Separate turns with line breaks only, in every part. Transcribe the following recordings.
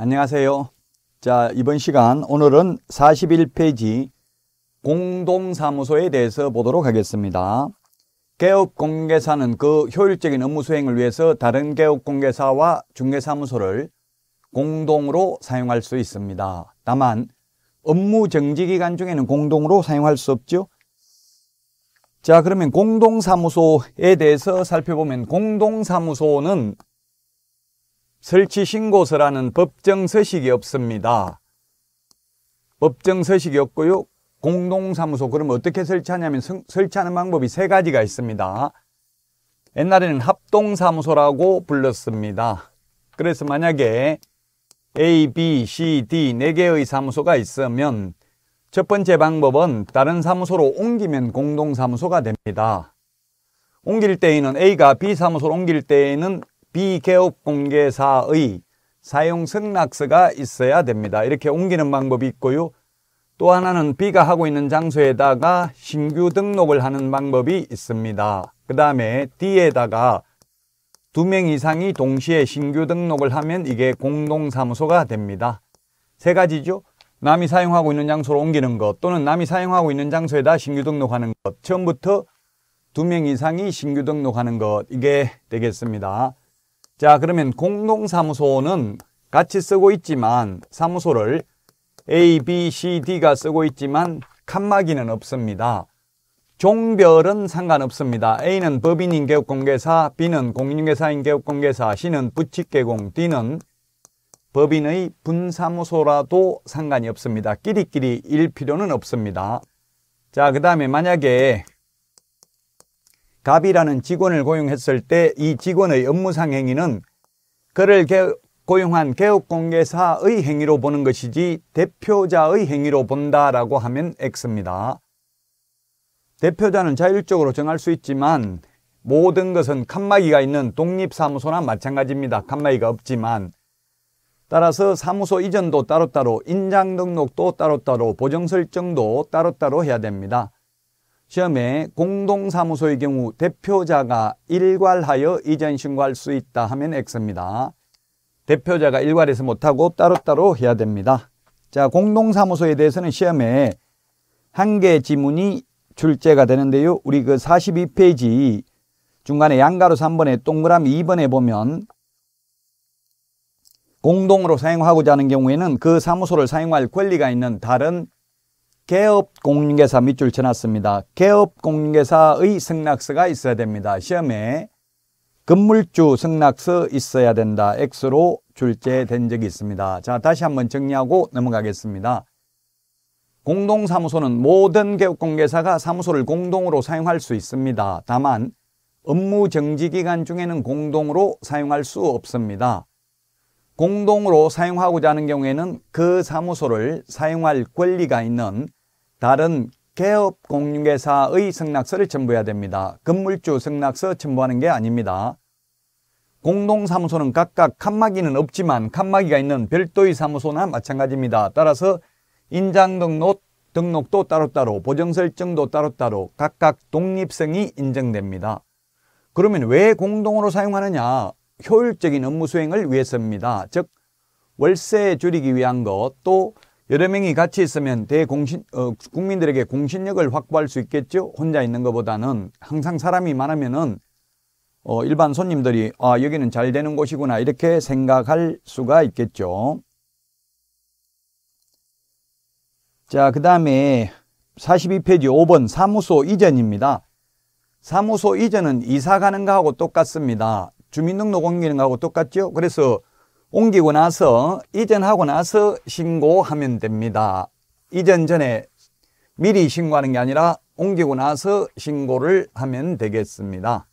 안녕하세요. 자, 이번 시간 오늘은 41페이지 공동사무소에 대해서 보도록 하겠습니다. 개업공개사는 그 효율적인 업무 수행을 위해서 다른 개업공개사와 중개사무소를 공동으로 사용할 수 있습니다. 다만 업무 정지 기간 중에는 공동으로 사용할 수 없죠. 자, 그러면 공동사무소에 대해서 살펴보면 공동사무소는 설치 신고서라는 법정 서식이 없습니다. 법정 서식이 없고요. 공동사무소 그럼 어떻게 설치하냐면 설치하는 방법이 세 가지가 있습니다. 옛날에는 합동사무소라고 불렀습니다. 그래서 만약에 A, B, C, D 네개의 사무소가 있으면 첫 번째 방법은 다른 사무소로 옮기면 공동사무소가 됩니다. 옮길 때에는 A가 B 사무소로 옮길 때에는 비개업 공개사의 사용 승낙서가 있어야 됩니다. 이렇게 옮기는 방법이 있고요. 또 하나는 비가 하고 있는 장소에다가 신규 등록을 하는 방법이 있습니다. 그 다음에 D에다가 두 명 이상이 동시에 신규 등록을 하면 이게 공동사무소가 됩니다. 세 가지죠. 남이 사용하고 있는 장소로 옮기는 것 또는 남이 사용하고 있는 장소에다 신규 등록하는 것 처음부터 두 명 이상이 신규 등록하는 것 이게 되겠습니다. 자, 그러면 공동사무소는 같이 쓰고 있지만 사무소를 A, B, C, D가 쓰고 있지만 칸막이는 없습니다. 종별은 상관없습니다. A는 법인인 개업공개사, B는 공인중개사인 개업공개사, C는 부칙개공, D는 법인의 분사무소라도 상관이 없습니다. 끼리끼리 일 필요는 없습니다. 자, 그 다음에 만약에 갑이라는 직원을 고용했을 때 이 직원의 업무상 행위는 그를 고용한 개업공개사의 행위로 보는 것이지 대표자의 행위로 본다라고 하면 X입니다. 대표자는 자율적으로 정할 수 있지만 모든 것은 칸막이가 있는 독립사무소나 마찬가지입니다. 칸막이가 없지만 따라서 사무소 이전도 따로따로, 인장 등록도 따로따로, 보정 설정도 따로따로 해야 됩니다. 시험에 공동사무소의 경우 대표자가 일괄하여 이전 신고할 수 있다 하면 X입니다. 대표자가 일괄해서 못하고 따로따로 해야 됩니다. 자, 공동사무소에 대해서는 시험에 한 개 지문이 출제가 되는데요. 우리 그 42페이지 중간에 양가로 3번에 동그라미 2번에 보면 공동으로 사용하고자 하는 경우에는 그 사무소를 사용할 권리가 있는 다른 개업공인계사 밑줄 쳐놨습니다. 개업공인계사의 승낙서가 있어야 됩니다. 시험에 건물주 승낙서 있어야 된다. X로 출제된 적이 있습니다. 자, 다시 한번 정리하고 넘어가겠습니다. 공동사무소는 모든 개업공개사가 사무소를 공동으로 사용할 수 있습니다. 다만 업무 정지 기간 중에는 공동으로 사용할 수 없습니다. 공동으로 사용하고자 하는 경우에는 그 사무소를 사용할 권리가 있는 다른 개업 공인중사의 승낙서를 첨부해야 됩니다. 건물주 승낙서 첨부하는 게 아닙니다. 공동사무소는 각각 칸막이는 없지만 칸막이가 있는 별도의 사무소나 마찬가지입니다. 따라서 인장등록, 등록도 따로따로, 보정설정도 따로따로 각각 독립성이 인정됩니다. 그러면 왜 공동으로 사용하느냐? 효율적인 업무 수행을 위해서입니다. 즉, 월세 줄이기 위한 것, 또 여러 명이 같이 있으면 대공신 어, 국민들에게 공신력을 확보할 수 있겠죠. 혼자 있는 것보다는 항상 사람이 많으면은 어, 일반 손님들이 아 여기는 잘 되는 곳이구나 이렇게 생각할 수가 있겠죠. 자, 그 다음에 42페이지 5번 사무소 이전입니다. 사무소 이전은 이사 가는 거하고 똑같습니다. 주민등록 옮기는 거하고 똑같죠? 그래서 옮기고 나서 이전하고 나서 신고하면 됩니다. 이전 전에 미리 신고하는 게 아니라 옮기고 나서 신고를 하면 되겠습니다.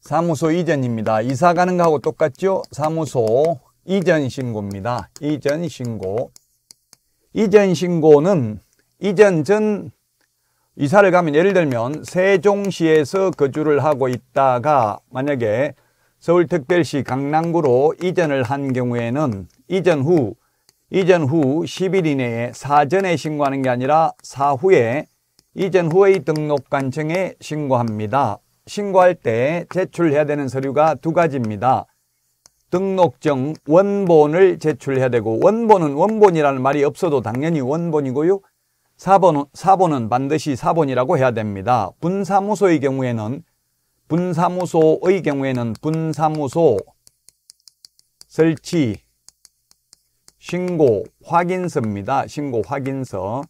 사무소 이전입니다. 이사 가는 거하고 똑같죠? 사무소 이전 신고입니다. 이전 신고. 이전 신고는 이전 전 이사를 가면 예를 들면 세종시에서 거주를 하고 있다가 만약에 서울 특별시 강남구로 이전을 한 경우에는 이전 후 이전 후 10일 이내에 사전에 신고하는 게 아니라 사후에 이전 후의 등록관청에 신고합니다. 신고할 때 제출해야 되는 서류가 두 가지입니다. 등록증 원본을 제출해야 되고 원본은 원본이라는 말이 없어도 당연히 원본이고요. 사본은, 사본은 반드시 사본이라고 해야 됩니다. 분사무소의 경우에는 분사무소의 경우에는 분사무소 설치 신고 확인서입니다. 신고 확인서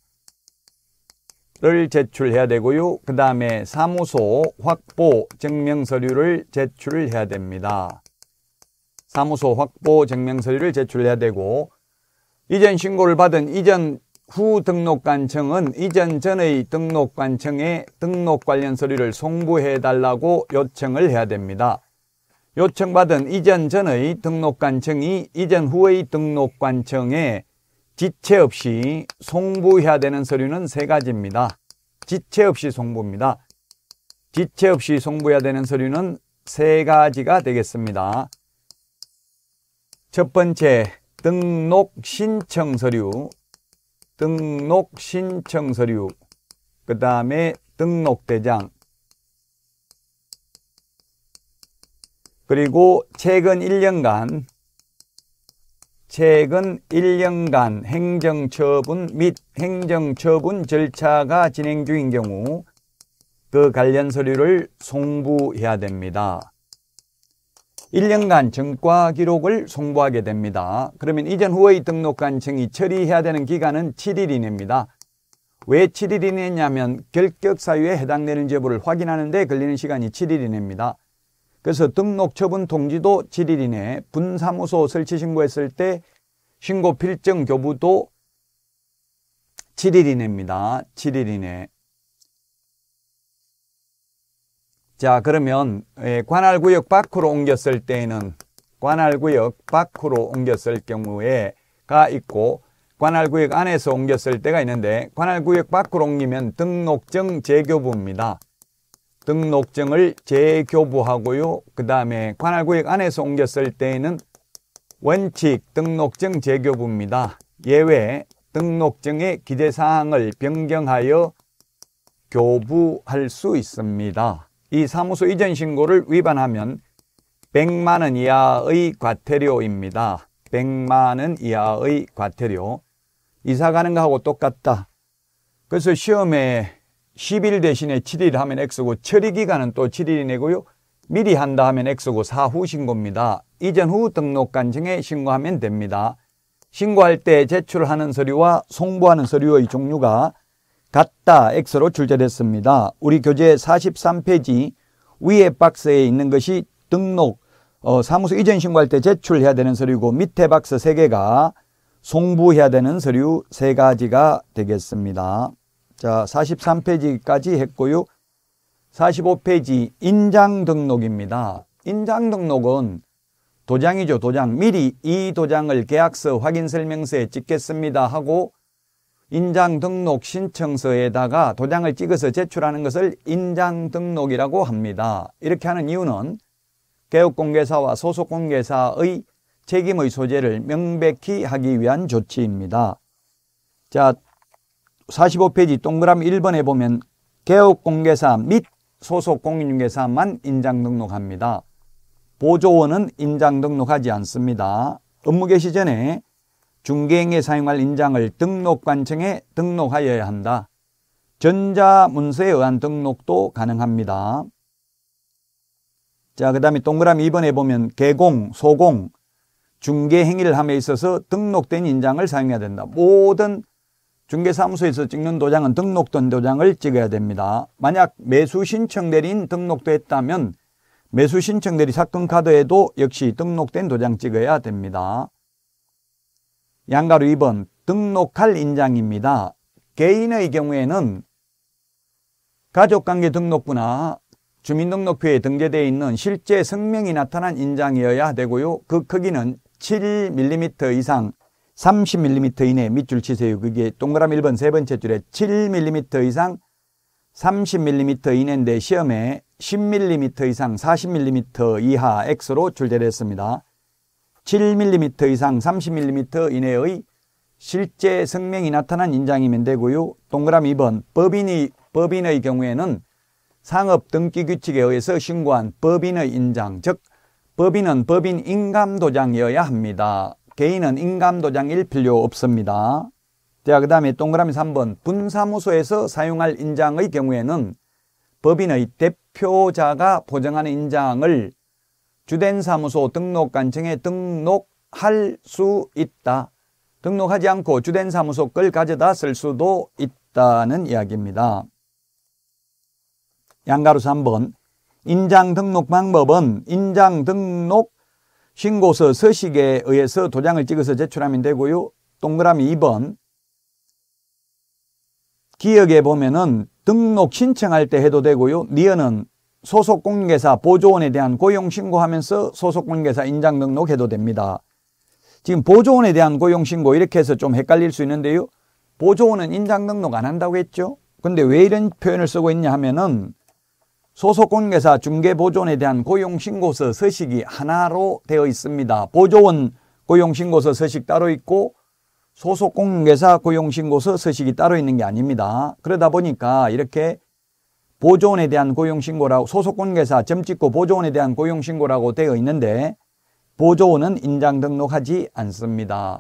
를 제출해야 되고요. 그 다음에 사무소 확보 증명서류를 제출해야 됩니다. 사무소 확보 증명서류를 제출해야 되고 이전 신고를 받은 이전 후등록관청은 이전 전의 등록관청에 등록 관련 서류를 송부해달라고 요청을 해야 됩니다. 요청받은 이전 전의 등록관청이 이전 후의 등록관청에 지체 없이 송부해야 되는 서류는 세 가지입니다. 지체 없이 송부입니다. 지체 없이 송부해야 되는 서류는 세 가지가 되겠습니다. 첫 번째, 등록 신청 서류 등록 신청 서류, 그 다음에 등록대장, 그리고 최근 1년간 최근 1년간 행정처분 및 행정처분 절차가 진행 중인 경우 그 관련 서류를 송부해야 됩니다. 1년간 증과 기록을 송부하게 됩니다. 그러면 이전 후의 등록한 증이 처리해야 되는 기간은 7일 이내입니다. 왜 7일 이내냐면 결격 사유에 해당되는 제보를 확인하는데 걸리는 시간이 7일 이내입니다. 그래서 등록 처분 통지도 7일 이내, 분사무소 설치 신고했을 때 신고 필증 교부도 7일 이내입니다. 7일 이내. 자 그러면 예, 관할구역 밖으로 옮겼을 때에는 관할구역 밖으로 옮겼을 경우에 가 있고 관할구역 안에서 옮겼을 때가 있는데 관할구역 밖으로 옮기면 등록증 재교부입니다. 등록증을 재교부하고요. 그 다음에 관할구역 안에서 옮겼을 때에는 원칙 등록증 재교부입니다. 예외 등록증의 기재사항을 변경하여 교부할 수 있습니다. 이 사무소 이전 신고를 위반하면 100만 원 이하의 과태료입니다. 100만 원 이하의 과태료. 이사 가는 거하고 똑같다. 그래서 시험에 10일 대신에 7일 하면 X고 처리 기간은 또 7일이내고요. 미리 한다 하면 X고 사후 신고입니다. 이전 후 등록 간증에 신고하면 됩니다. 신고할 때 제출하는 서류와 송부하는 서류의 종류가 갔다 X로 출제됐습니다. 우리 교재 43페이지 위에 박스에 있는 것이 등록 어, 사무소 이전 신고할 때 제출해야 되는 서류고 밑에 박스 3개가 송부해야 되는 서류 3가지가 되겠습니다. 자, 43페이지까지 했고요. 45페이지 인장 등록입니다. 인장 등록은 도장이죠. 도장. 미리 이 도장을 계약서 확인 설명서에 찍겠습니다 하고 인장 등록 신청서에다가 도장을 찍어서 제출하는 것을 인장 등록이라고 합니다. 이렇게 하는 이유는 개업공개사와 소속공개사의 책임의 소재를 명백히 하기 위한 조치입니다. 자, 45페이지 동그라미 1번에 보면 개업공개사 및 소속공인중개사만 인장 등록합니다. 보조원은 인장 등록하지 않습니다. 업무 개시 전에 중개인에 사용할 인장을 등록관청에 등록하여야 한다. 전자문서에 의한 등록도 가능합니다. 자, 그 다음에 동그라미 2번에 보면 개공, 소공, 중개 행위를 함에 있어서 등록된 인장을 사용해야 된다. 모든 중개사무소에서 찍는 도장은 등록된 도장을 찍어야 됩니다. 만약 매수신청대리인 등록됐다면 매수신청대리 사건카드에도 역시 등록된 도장 찍어야 됩니다. 양가로 2번 등록할 인장입니다. 개인의 경우에는 가족관계 등록부나 주민등록표에 등재되어 있는 실제 성명이 나타난 인장이어야 되고요. 그 크기는 7mm 이상 30mm 이내 밑줄 치세요. 그게 동그라미 1번 세 번째 줄에 7mm 이상 30mm 이내인데 시험에 10mm 이상 40mm 이하 X로 출제됐습니다. 7mm 이상 30mm 이내의 실제 성명이 나타난 인장이면 되고요. 동그라미 2번 법인이, 법인의 경우에는 상업 등기 규칙에 의해서 신고한 법인의 인장, 즉 법인은 법인 인감도장이어야 합니다. 개인은 인감도장일 필요 없습니다. 자, 그 다음에 동그라미 3번 분사무소에서 사용할 인장의 경우에는 법인의 대표자가 보증하는 인장을 주된 사무소 등록 관청에 등록할 수 있다. 등록하지 않고 주된 사무소 걸 가져다 쓸 수도 있다는 이야기입니다. 양가로 3번 인장 등록 방법은 인장 등록 신고서 서식에 의해서 도장을 찍어서 제출하면 되고요. 동그라미 2번 기억에 보면은 등록 신청할 때 해도 되고요. 니어는 소속 공인계사 보조원에 대한 고용 신고하면서 소속 공인계사 인장 등록해도 됩니다. 지금 보조원에 대한 고용 신고 이렇게 해서 좀 헷갈릴 수 있는데요. 보조원은 인장 등록 안 한다고 했죠. 근데 왜 이런 표현을 쓰고 있냐 하면은 소속 공인계사 중개 보조원에 대한 고용 신고서 서식이 하나로 되어 있습니다. 보조원 고용 신고서 서식 따로 있고 소속 공인계사 고용 신고서 서식이 따로 있는 게 아닙니다. 그러다 보니까 이렇게 보조원에 대한 고용신고라고 소속관계사 점 찍고 보조원에 대한 고용신고라고 되어 있는데 보조원은 인장 등록하지 않습니다.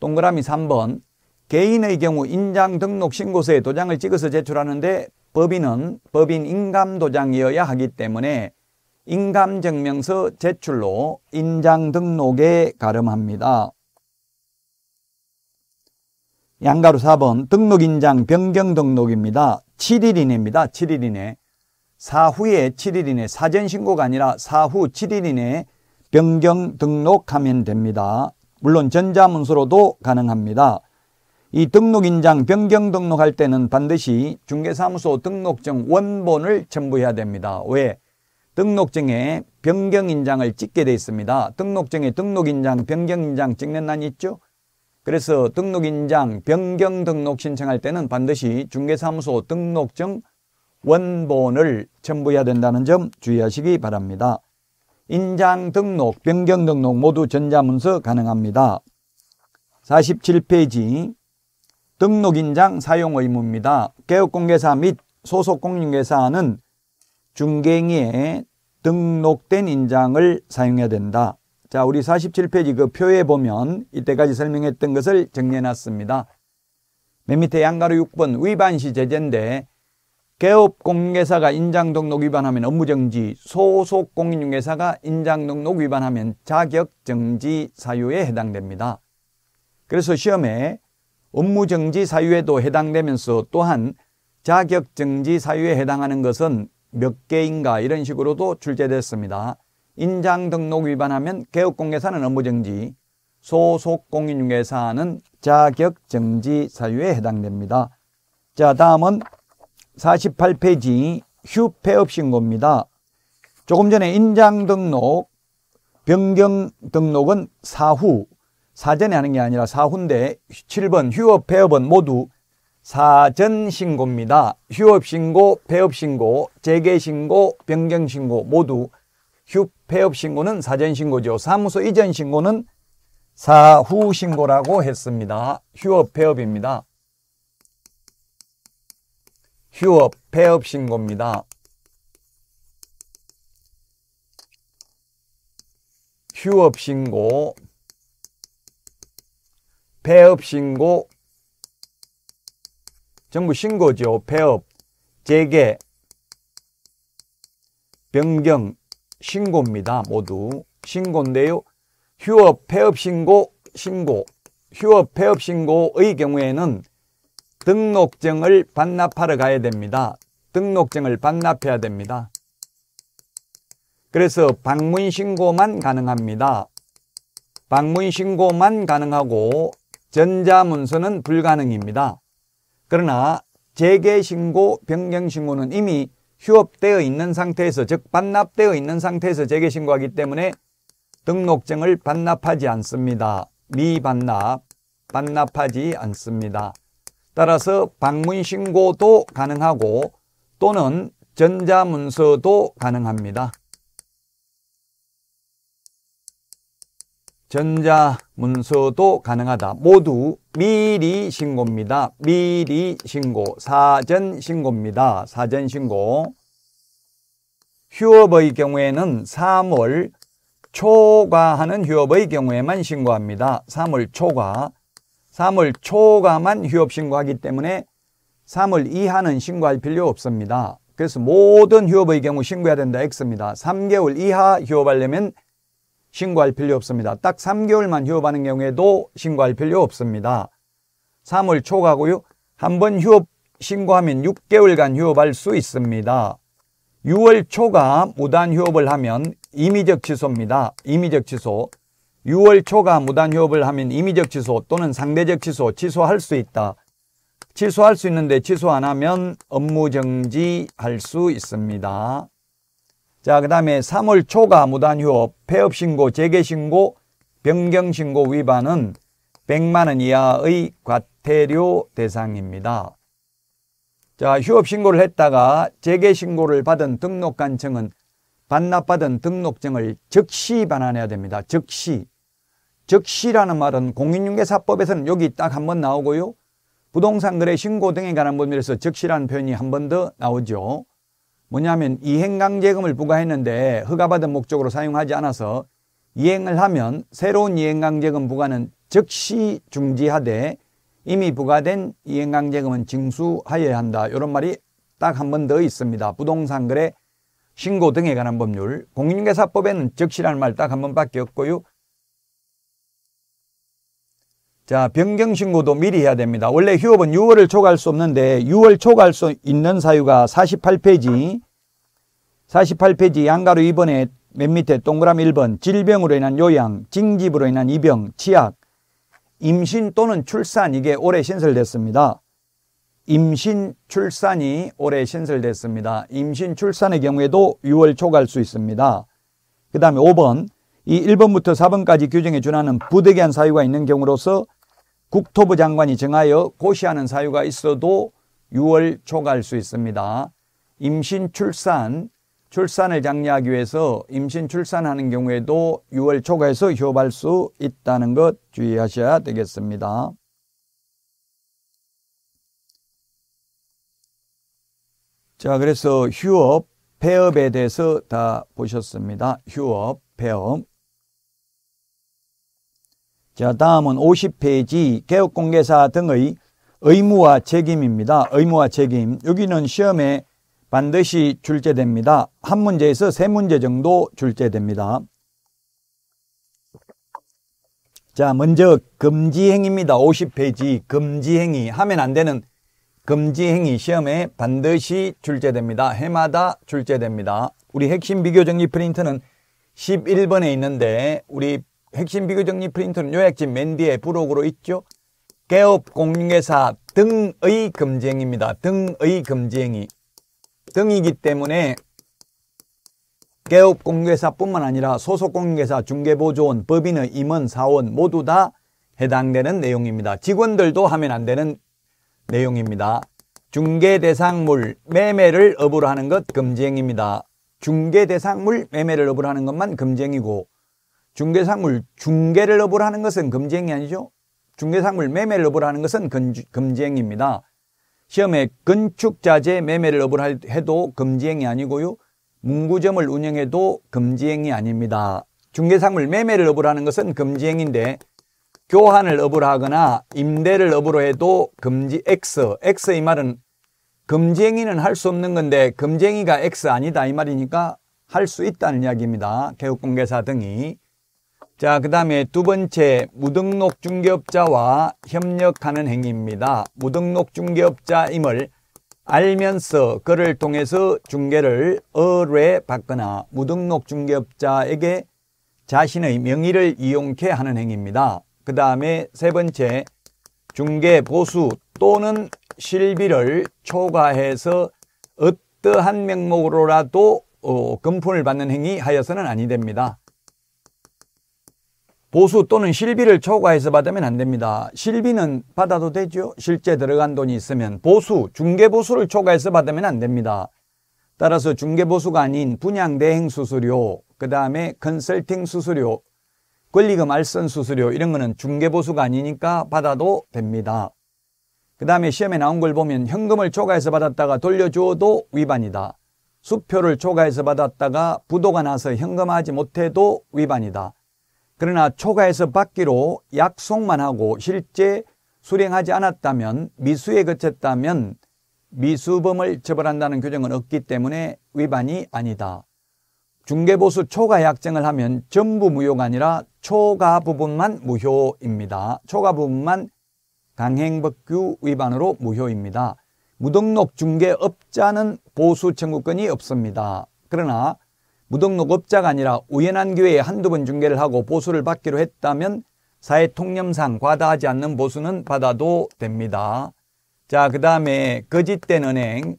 동그라미 3번 개인의 경우 인장 등록 신고서에 도장을 찍어서 제출하는데 법인은 법인 인감 도장이어야 하기 때문에 인감증명서 제출로 인장 등록에 가름합니다. 양가로 4번 등록인장 변경 등록입니다. 7일 이내입니다. 7일 이내. 사후에 7일 이내 사전신고가 아니라 사후 7일 이내에 변경 등록하면 됩니다. 물론 전자문서로도 가능합니다. 이 등록인장 변경 등록할 때는 반드시 중개사무소 등록증 원본을 첨부해야 됩니다. 왜? 등록증에 변경인장을 찍게 되어 있습니다. 등록증에 등록인장, 변경인장 찍는 난 있죠? 그래서 등록인장 변경 등록 신청할 때는 반드시 중개사무소 등록증 원본을 첨부해야 된다는 점 주의하시기 바랍니다. 인장 등록, 변경 등록 모두 전자문서 가능합니다. 47페이지 등록인장 사용 의무입니다. 개업공개사 및 소속공인회사는 중개인의 등록된 인장을 사용해야 된다. 자, 우리 47페이지 그 표에 보면 이때까지 설명했던 것을 정리해놨습니다. 맨 밑에 양가로 6번 위반시 제재인데 개업공인회사가 인장등록 위반하면 업무정지, 소속공인중개사가 인장등록 위반하면 자격정지 사유에 해당됩니다. 그래서 시험에 업무정지 사유에도 해당되면서 또한 자격정지 사유에 해당하는 것은 몇 개인가 이런 식으로도 출제됐습니다. 인장 등록 위반하면 개업공개사는 업무정지, 소속 공인중개사는 자격정지 사유에 해당됩니다. 자 다음은 48페이지 휴폐업 신고입니다. 조금 전에 인장 등록, 변경 등록은 사후, 사전에 하는 게 아니라 사후인데 7번 휴업, 폐업은 모두 사전 신고입니다. 휴업 신고, 폐업 신고, 재개 신고, 변경 신고 모두 휴 폐업 신고는 사전 신고죠. 사무소 이전 신고는 사후 신고라고 했습니다. 휴업 폐업입니다. 휴업 폐업 신고입니다. 휴업 신고 폐업 신고 정부 신고죠. 폐업 재개 변경 신고입니다. 모두 신고인데요. 휴업, 폐업 신고, 신고. 휴업, 폐업 신고의 경우에는 등록증을 반납하러 가야 됩니다. 등록증을 반납해야 됩니다. 그래서 방문 신고만 가능합니다. 방문 신고만 가능하고 전자문서는 불가능입니다. 그러나 재개 신고, 변경 신고는 이미 휴업되어 있는 상태에서 즉 반납되어 있는 상태에서 재개 신고하기 때문에 등록증을 반납하지 않습니다. 미반납, 반납하지 않습니다. 따라서 방문 신고도 가능하고 또는 전자문서도 가능합니다. 전자문서도 가능하다. 모두 미리 신고입니다. 미리 신고, 사전 신고입니다. 사전 신고. 휴업의 경우에는 3월 초과하는 휴업의 경우에만 신고합니다. 3월 초과. 3월 초과만 휴업 신고하기 때문에 3월 이하는 신고할 필요 없습니다. 그래서 모든 휴업의 경우 신고해야 된다 X입니다. 3개월 이하 휴업하려면 신고할 필요 없습니다. 딱 3개월만 휴업하는 경우에도 신고할 필요 없습니다. 3월 초가고요한 번 휴업 신고하면 6개월간 휴업할 수 있습니다. 6월 초가 무단 휴업을 하면 임의적 취소입니다. 임의적 취소. 6월 초가 무단 휴업을 하면 임의적 취소 또는 상대적 취소, 취소할 수 있다. 취소할 수 있는데 취소 안 하면 업무 정지할 수 있습니다. 자, 그 다음에 3월 초가 무단휴업, 폐업신고, 재개신고, 변경신고 위반은 100만원 이하의 과태료 대상입니다. 자, 휴업신고를 했다가 재개신고를 받은 등록관청은 반납받은 등록증을 즉시 반환해야 됩니다. 즉시. 즉시라는 말은 공인중개사법에서는 여기 딱 한 번 나오고요. 부동산 거래 신고 등에 관한 법률에서 즉시라는 표현이 한 번 더 나오죠. 뭐냐면 이행강제금을 부과했는데 허가받은 목적으로 사용하지 않아서 이행을 하면 새로운 이행강제금 부과는 즉시 중지하되 이미 부과된 이행강제금은 징수하여야 한다. 이런 말이 딱 한 번 더 있습니다. 부동산 거래 신고 등에 관한 법률 공인중개사법에는 즉시라는 말 딱 한 번밖에 없고요. 자, 변경 신고도 미리 해야 됩니다. 원래 휴업은 6월을 초과할 수 없는데 6월 초과할 수 있는 사유가 48페이지 48페이지 양가로 2번에맨 밑에 동그라미 1번 질병으로 인한 요양, 징집으로 인한 입영, 치약, 임신 또는 출산 이게 올해 신설됐습니다. 임신 출산이 올해 신설됐습니다. 임신 출산의 경우에도 6월 초과할 수 있습니다. 그 다음에 5번 이 1번부터 4번까지 규정에 준하는 부득이한 사유가 있는 경우로서 국토부 장관이 정하여 고시하는 사유가 있어도 6월 초과할 수 있습니다. 임신 출산, 출산을 장려하기 위해서 임신 출산하는 경우에도 6월 초과해서 휴업할 수 있다는 것 주의하셔야 되겠습니다. 자, 그래서 휴업, 폐업에 대해서 다 보셨습니다. 휴업, 폐업. 자, 다음은 50페이지 개업공개사 등의 의무와 책임입니다. 의무와 책임. 여기는 시험에 반드시 출제됩니다. 한 문제에서 세 문제 정도 출제됩니다. 자, 먼저 금지행위입니다. 50페이지 금지행위. 하면 안 되는 금지행위 시험에 반드시 출제됩니다. 해마다 출제됩니다. 우리 핵심 비교정리 프린트는 11번에 있는데 우리 핵심 비교 정리 프린터는 요약진 맨 뒤에 부록으로 있죠. 개업 공인회사 등의 검쟁입니다. 등의 검쟁이 등이기 때문에 개업 공인회사뿐만 아니라 소속 공인회사, 중개보조원, 법인의 임원, 사원 모두 다 해당되는 내용입니다. 직원들도 하면 안 되는 내용입니다. 중개 대상물 매매를 업으로 하는 것 금지행입니다. 중개 대상물 매매를 업으로 하는 것만 금지행이고 중개상물 중개를 업으로하는 것은 금지행위 아니죠? 중개상물 매매를 업으로하는 것은 금지행위입니다. 시험에 건축자재 매매를 업으로 해도 금지행위 아니고요. 문구점을 운영해도 금지행위 아닙니다. 중개상물 매매를 업으로 하는 것은 금지행위인데 교환을 업으로 하거나 임대를 업으로 해도 금지 X, X 이 말은 금지행위는 할 수 없는 건데 금지행위가 X 아니다 이 말이니까 할 수 있다는 이야기입니다. 개업공개사 등이. 자, 그 다음에 두 번째 무등록 중개업자와 협력하는 행위입니다. 무등록 중개업자임을 알면서 그를 통해서 중개를 의뢰받거나 무등록 중개업자에게 자신의 명의를 이용케 하는 행위입니다. 그 다음에 세 번째 중개 보수 또는 실비를 초과해서 어떠한 명목으로라도 어, 금품을 받는 행위 하여서는 아니 됩니다. 보수 또는 실비를 초과해서 받으면 안 됩니다. 실비는 받아도 되죠. 실제 들어간 돈이 있으면 보수, 중개보수를 초과해서 받으면 안 됩니다. 따라서 중개보수가 아닌 분양대행 수수료, 그 다음에 컨설팅 수수료, 권리금 알선 수수료 이런 거는 중개보수가 아니니까 받아도 됩니다. 그 다음에 시험에 나온 걸 보면 현금을 초과해서 받았다가 돌려주어도 위반이다. 수표를 초과해서 받았다가 부도가 나서 현금하지 못해도 위반이다. 그러나 초과해서 받기로 약속만 하고 실제 수령하지 않았다면 미수에 그쳤다면 미수범을 처벌한다는 규정은 없기 때문에 위반이 아니다. 중개보수 초과 약정을 하면 전부 무효가 아니라 초과 부분만 무효입니다. 초과 부분만 강행법규 위반으로 무효입니다. 무등록 중개업자는 보수 청구권이 없습니다. 그러나 무등록업자가 아니라 우연한 기회에 한두 번 중계를 하고 보수를 받기로 했다면 사회 통념상 과다하지 않는 보수는 받아도 됩니다. 자, 그 다음에 거짓된 은행.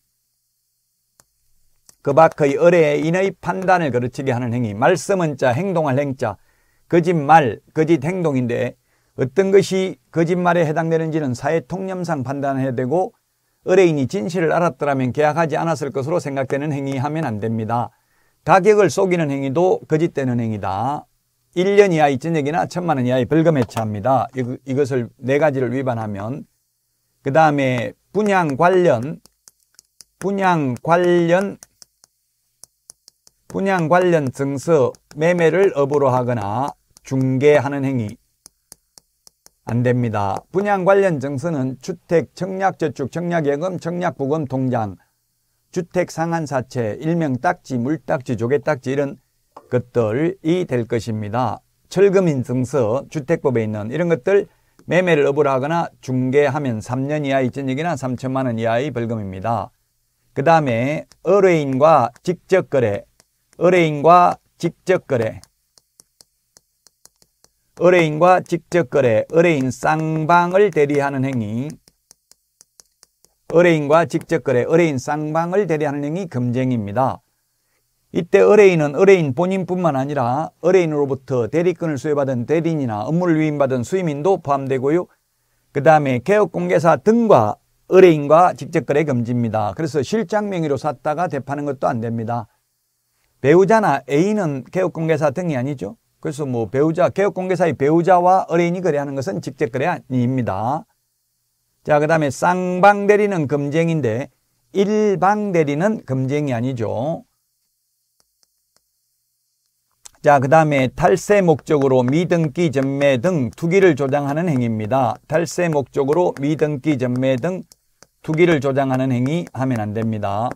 그 밖의 의뢰에 인의 판단을 거르치게 하는 행위. 말씀은 자, 행동할 행자. 거짓말, 거짓 행동인데 어떤 것이 거짓말에 해당되는지는 사회 통념상 판단해야 되고 의뢰인이 진실을 알았더라면 계약하지 않았을 것으로 생각되는 행위하면 안 됩니다. 가격을 속이는 행위도 거짓되는 행위다. 1년 이하의 전역이나 천만 원 이하의 벌금에 처합니다. 이것을 네 가지를 위반하면 그 다음에 분양 관련 분양 관련 분양 관련 증서 매매를 업으로 하거나 중개하는 행위 안 됩니다. 분양 관련 증서는 주택, 청약저축, 청약예금, 청약부금, 통장 주택 상한사채, 일명 딱지, 물딱지, 조개딱지 이런 것들이 될 것입니다. 철금인증서, 주택법에 있는 이런 것들 매매를 어불하거나 중개하면 3년 이하의 전역이나 3천만 원 이하의 벌금입니다. 그 다음에 의뢰인과 직접거래, 의뢰인과 직접거래, 의뢰인과 직접거래, 의뢰인 쌍방을 대리하는 행위, 의뢰인과 직접거래, 의뢰인 쌍방을 대리하는 행위 금쟁입니다. 이때 의뢰인은 의뢰인 본인뿐만 아니라 의뢰인으로부터 대리권을 수여받은 대리인이나 업무를 위임받은 수임인도 포함되고요. 그 다음에 개업공개사 등과 의뢰인과 직접거래 금지입니다. 그래서 실장 명의로 샀다가 대파는 것도 안 됩니다. 배우자나 애인은 개업공개사 등이 아니죠. 그래서 뭐 배우자, 개업공개사의 배우자와 의뢰인이 거래하는 것은 직접거래 아닙니다. 자, 그 다음에 쌍방대리는 금쟁인데 일방대리는 금쟁이 아니죠. 자, 그 다음에 탈세 목적으로 미등기 전매 등 투기를 조장하는 행위입니다. 탈세 목적으로 미등기 전매 등 투기를 조장하는 행위 하면 안 됩니다.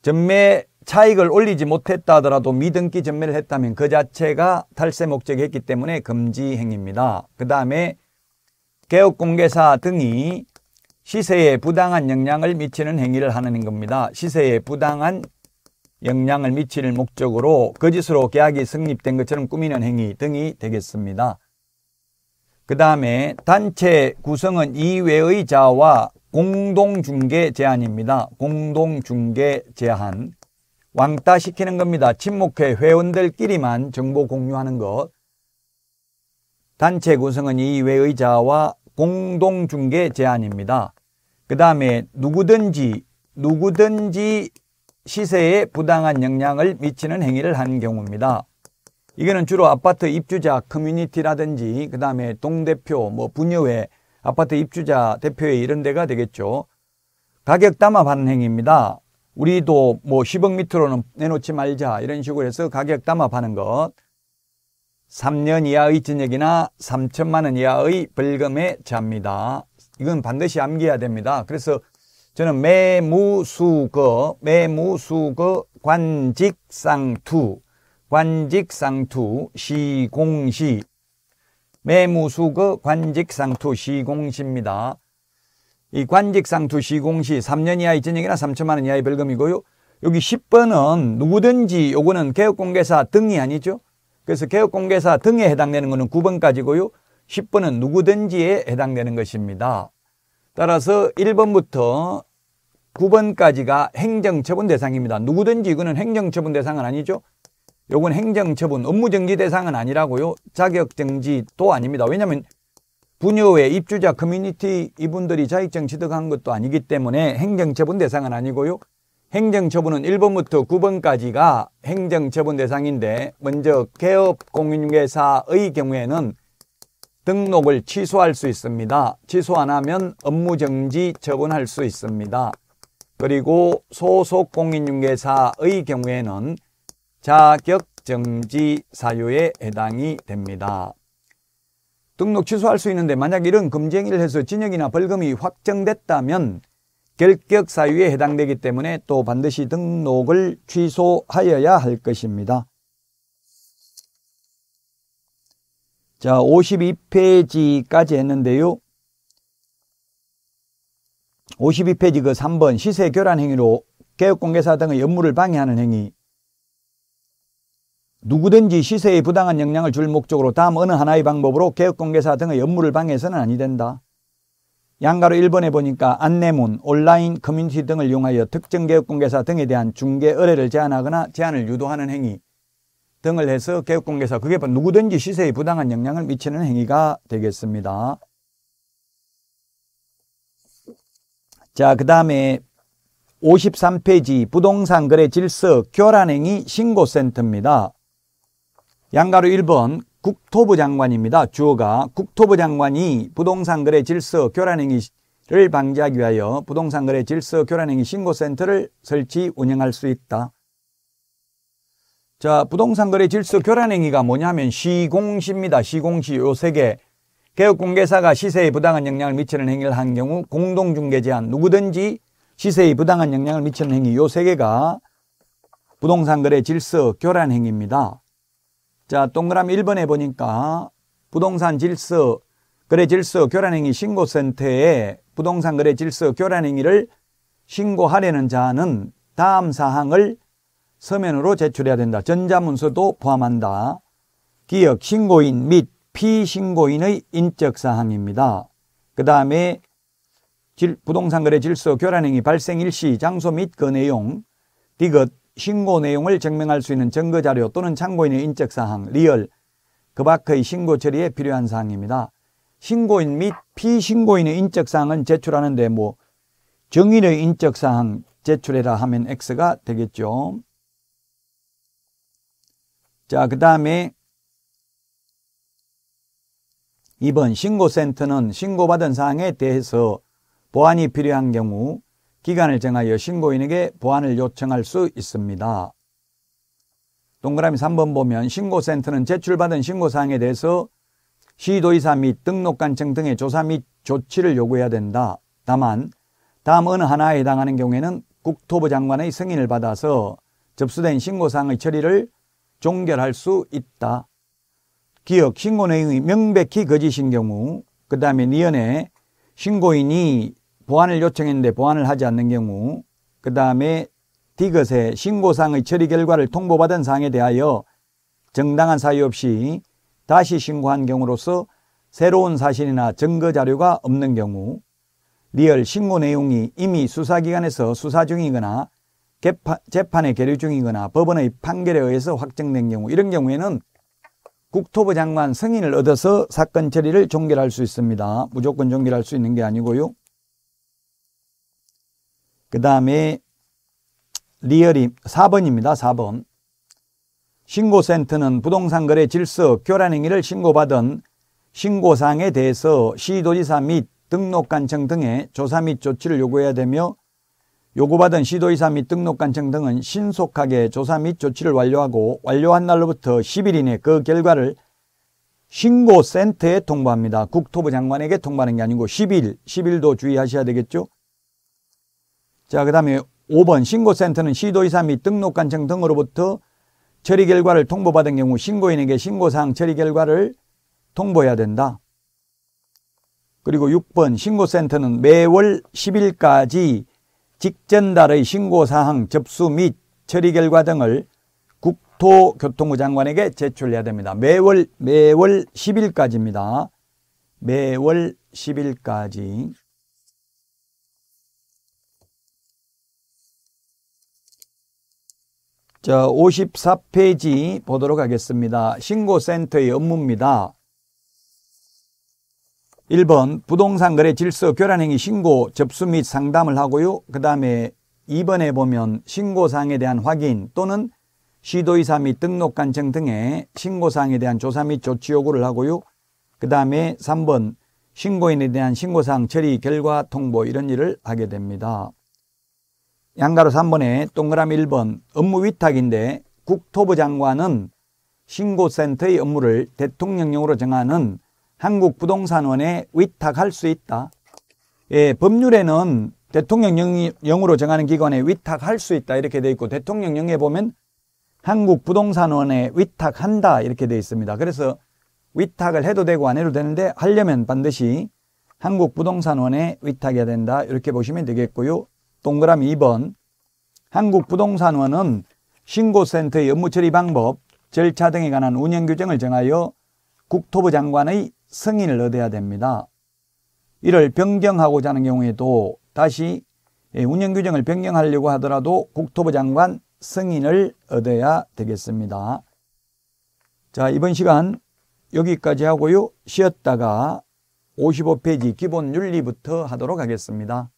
전매 차익을 올리지 못했다 하더라도 미등기 전매를 했다면 그 자체가 탈세 목적이 했기 때문에 금지 행위입니다. 그 다음에 개업공개사 등이 시세에 부당한 영향을 미치는 행위를 하는 겁니다. 시세에 부당한 영향을 미칠 목적으로 거짓으로 계약이 성립된 것처럼 꾸미는 행위 등이 되겠습니다. 그 다음에 단체 구성은 이외의 자와 공동중개 제한입니다. 공동중개 제한. 왕따시키는 겁니다. 친목회 회원들끼리만 정보 공유하는 것. 단체 구성은 이외의 자와 공동 중개 제안입니다그 다음에 누구든지 누구든지 시세에 부당한 영향을 미치는 행위를 한 경우입니다. 이거는 주로 아파트 입주자 커뮤니티라든지 그 다음에 동대표, 뭐 분여회, 아파트 입주자 대표회 이런 데가 되겠죠. 가격 담합하는 행위입니다. 우리도 뭐 10억 밑으로는 내놓지 말자 이런 식으로 해서 가격 담합하는 것. 3년 이하의 징역이나 3천만 원 이하의 벌금에 잡니다. 이건 반드시 암기해야 됩니다. 그래서 저는 매무수거, 매무수거 관직상투, 관직상투 시공시, 매무수거 관직상투 시공시입니다. 이 관직상투 시공시 3년 이하의 징역이나 3천만 원 이하의 벌금이고요. 여기 10번은 누구든지 요거는 개업공개사 등이 아니죠. 그래서 개업공개사 등에 해당되는 것은 9번까지고요. 10번은 누구든지에 해당되는 것입니다. 따라서 1번부터 9번까지가 행정처분 대상입니다. 누구든지 이거는 행정처분 대상은 아니죠. 요건 행정처분, 업무정지 대상은 아니라고요. 자격정지도 아닙니다. 왜냐하면 분여회 입주자 커뮤니티 이분들이 자격증 취득한 것도 아니기 때문에 행정처분 대상은 아니고요. 행정처분은 1번부터 9번까지가 행정처분 대상인데 먼저 개업공인중개사의 경우에는 등록을 취소할 수 있습니다. 취소 안 하면 업무정지 처분할 수 있습니다. 그리고 소속 공인중개사의 경우에는 자격정지 사유에 해당이 됩니다. 등록 취소할 수 있는데 만약 이런 금지행위를 해서 진역이나 벌금이 확정됐다면 결격 사유에 해당되기 때문에 또 반드시 등록을 취소하여야 할 것입니다. 자, 52페이지까지 했는데요. 52페이지 그 3번 시세 교란 행위로 개업공개사 등의 업무를 방해하는 행위 누구든지 시세에 부당한 영향을 줄 목적으로 다음 어느 하나의 방법으로 개업공개사 등의 업무를 방해해서는 아니 된다. 양가로 1번에 보니까 안내문, 온라인 커뮤니티 등을 이용하여 특정 개업공개사 등에 대한 중개 의뢰를 제한하거나 제한을 유도하는 행위 등을 해서 개업공개사 그게 뭐 누구든지 시세에 부당한 영향을 미치는 행위가 되겠습니다. 자, 그 다음에 53페이지 부동산 거래 질서 교란행위 신고센터입니다. 양가로 1번 국토부 장관입니다. 주어가 국토부 장관이 부동산 거래 질서 교란 행위를 방지하기 위하여 부동산 거래 질서 교란 행위 신고센터를 설치 운영할 수 있다. 자, 부동산 거래 질서 교란 행위가 뭐냐면 시공시입니다. 시공시 요세 개. 개업 공개사가 시세에 부당한 영향을 미치는 행위를 한 경우 공동중개 제한 누구든지 시세에 부당한 영향을 미치는 행위 요세 개가 부동산 거래 질서 교란 행위입니다. 자, 동그라미 1번에 보니까 부동산 질서, 거래 질서 교란행위 신고센터에 부동산 거래 질서 교란행위를 신고하려는 자는 다음 사항을 서면으로 제출해야 된다. 전자문서도 포함한다. 기억, 신고인 및 피신고인의 인적사항입니다. 그 다음에 부동산 거래 질서 교란행위 발생 일시, 장소 및 그 내용, 디귿, 신고 내용을 증명할 수 있는 증거 자료 또는 참고인의 인적 사항, 리얼, 그 밖의 신고 처리에 필요한 사항입니다. 신고인 및 피신고인의 인적 사항은 제출하는데 뭐 정인의 인적 사항 제출해라 하면 X가 되겠죠. 자, 그 다음에 2번 신고센터는 신고받은 사항에 대해서 보안이 필요한 경우 기간을 정하여 신고인에게 보안을 요청할 수 있습니다. 동그라미 3번 보면 신고센터는 제출받은 신고사항에 대해서 시도이사및 등록관청 등의 조사 및 조치를 요구해야 된다. 다만 다음 어느 하나에 해당하는 경우에는 국토부 장관의 승인을 받아서 접수된 신고사항의 처리를 종결할 수 있다. 기억 신고 내용이 명백히 거짓인 경우 그 다음에 니연에 신고인이 보안을 요청했는데 보안을 하지 않는 경우 그 다음에 디귿의 신고사항의 처리 결과를 통보받은 사항에 대하여 정당한 사유 없이 다시 신고한 경우로서 새로운 사실이나 증거 자료가 없는 경우 리얼 신고 내용이 이미 수사기관에서 수사 중이거나 재판에 계류 중이거나 법원의 판결에 의해서 확정된 경우 이런 경우에는 국토부 장관 승인을 얻어서 사건 처리를 종결할 수 있습니다. 무조건 종결할 수 있는 게 아니고요. 그 다음에 리얼이 4번입니다. 4번. 신고센터는 부동산 거래 질서 교란 행위를 신고받은 신고사항에 대해서 시도지사 및 등록관청 등의 조사 및 조치를 요구해야 되며 요구받은 시도지사 및 등록관청 등은 신속하게 조사 및 조치를 완료하고 완료한 날로부터 10일 이내 그 결과를 신고센터에 통보합니다. 국토부 장관에게 통보하는 게 아니고 10일, 10일도 주의하셔야 되겠죠. 자, 그 다음에 5번 신고센터는 시도이사 및 등록관청 등으로부터 처리 결과를 통보받은 경우 신고인에게 신고사항 처리 결과를 통보해야 된다. 그리고 6번 신고센터는 매월 10일까지 직전달의 신고사항 접수 및 처리 결과 등을 국토교통부 장관에게 제출해야 됩니다. 매월 매월 10일까지입니다. 매월 10일까지. 자, 54페이지 보도록 하겠습니다. 신고센터의 업무입니다. 1번 부동산 거래 질서 교란행위 신고 접수 및 상담을 하고요. 그 다음에 2번에 보면 신고사항에 대한 확인 또는 시도이사 및 등록관청 등의 신고사항에 대한 조사 및 조치 요구를 하고요. 그 다음에 3번 신고인에 대한 신고사항 처리 결과 통보 이런 일을 하게 됩니다. 양가로 3번에 동그라미 1번 업무 위탁인데 국토부 장관은 신고센터의 업무를 대통령령으로 정하는 한국부동산원에 위탁할 수 있다. 예, 법률에는 대통령령으로 정하는 기관에 위탁할 수 있다 이렇게 되어 있고 대통령령에 보면 한국부동산원에 위탁한다 이렇게 되어 있습니다. 그래서 위탁을 해도 되고 안 해도 되는데 하려면 반드시 한국부동산원에 위탁해야 된다 이렇게 보시면 되겠고요. 동그라미 2번 한국부동산원은 신고센터 의 업무처리 방법, 절차 등에 관한 운영규정을 정하여 국토부 장관의 승인을 얻어야 됩니다. 이를 변경하고자 하는 경우에도 다시 예, 운영규정을 변경하려고 하더라도 국토부 장관 승인을 얻어야 되겠습니다. 자, 이번 시간 여기까지 하고요. 쉬었다가 55페이지 기본 윤리부터 하도록 하겠습니다.